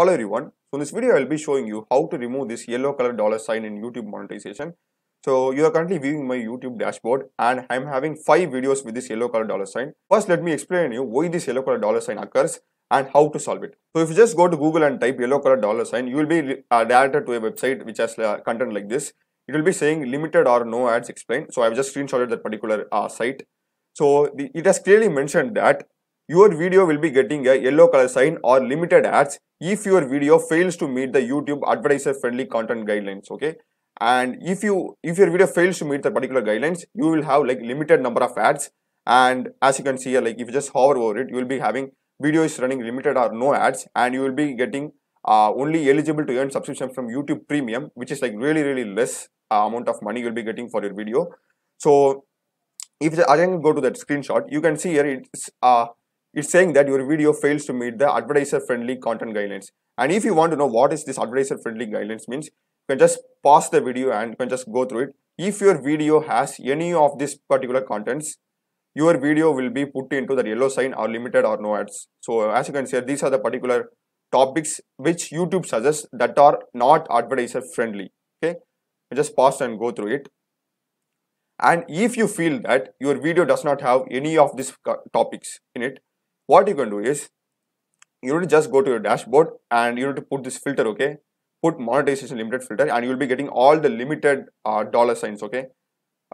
Hello everyone. So in this video I will be showing you how to remove this yellow color dollar sign in YouTube monetization. So you are currently viewing my YouTube dashboard and I am having 5 videos with this yellow color dollar sign. First let me explain you why this yellow color dollar sign occurs and how to solve it. So if you just go to Google and type yellow color dollar sign you will be uh, directed to a website which has uh, content like this. It will be saying limited or no ads explained. So I have just screenshotted that particular uh, site. So the, it has clearly mentioned that your video will be getting a yellow color sign or limited ads if your video fails to meet the YouTube advertiser friendly content guidelines okay and if you if your video fails to meet the particular guidelines you will have like limited number of ads and as you can see here like if you just hover over it you will be having video is running limited or no ads and you will be getting uh, only eligible to earn subscription from YouTube premium which is like really really less uh, amount of money you'll be getting for your video so if I can go to that screenshot you can see here it's uh, it's saying that your video fails to meet the advertiser friendly content guidelines and if you want to know what is this advertiser friendly guidelines means you can just pause the video and you can just go through it if your video has any of these particular contents your video will be put into the yellow sign or limited or no ads so as you can see these are the particular topics which youtube suggests that are not advertiser friendly okay you just pause and go through it and if you feel that your video does not have any of these topics in it what you can do is you need to just go to your dashboard and you need to put this filter okay put monetization limited filter and you'll be getting all the limited uh, dollar signs okay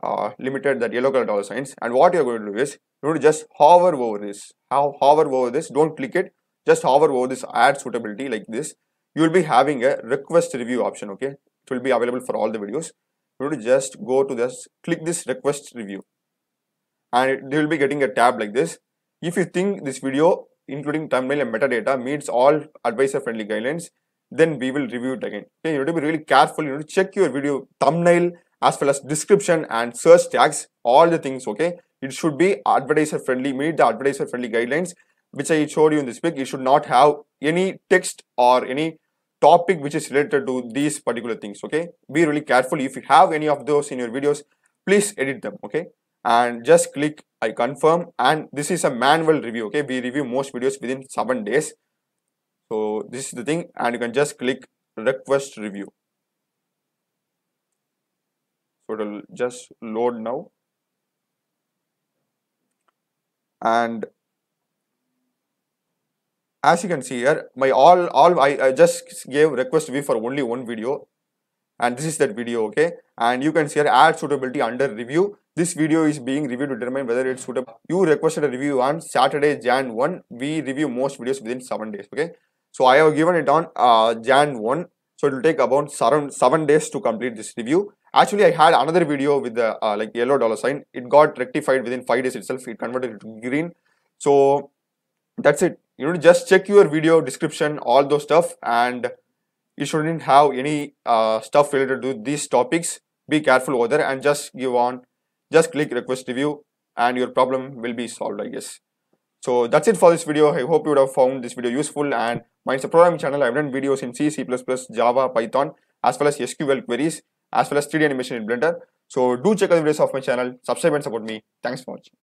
uh, limited that yellow color dollar signs and what you're going to do is you need to just hover over this how hover over this don't click it just hover over this Add suitability like this you will be having a request review option okay it will be available for all the videos you need to just go to this click this request review and you will be getting a tab like this if you think this video, including thumbnail and metadata, meets all advisor-friendly guidelines, then we will review it again. Okay, you need to be really careful. You need to check your video thumbnail as well as description and search tags, all the things, okay? It should be advertiser-friendly, meet the advertiser-friendly guidelines, which I showed you in this week. You should not have any text or any topic which is related to these particular things, okay? Be really careful. If you have any of those in your videos, please edit them, okay? and just click I confirm and this is a manual review okay we review most videos within 7 days so this is the thing and you can just click request review so it'll just load now and as you can see here my all all I, I just gave request view for only one video and this is that video okay and you can see here ad suitability under review this video is being reviewed to determine whether it's suitable you requested a review on saturday jan 1 we review most videos within seven days okay so i have given it on uh, jan 1 so it will take about seven, seven days to complete this review actually i had another video with the uh, like yellow dollar sign it got rectified within five days itself it converted it to green so that's it you know just check your video description all those stuff and you shouldn't have any uh, stuff related to these topics be careful over there and just give on just click request review and your problem will be solved i guess so that's it for this video i hope you would have found this video useful and my programming channel i've done videos in c c++ java python as well as sql queries as well as 3d animation in blender so do check out the videos of my channel subscribe and support me thanks for watching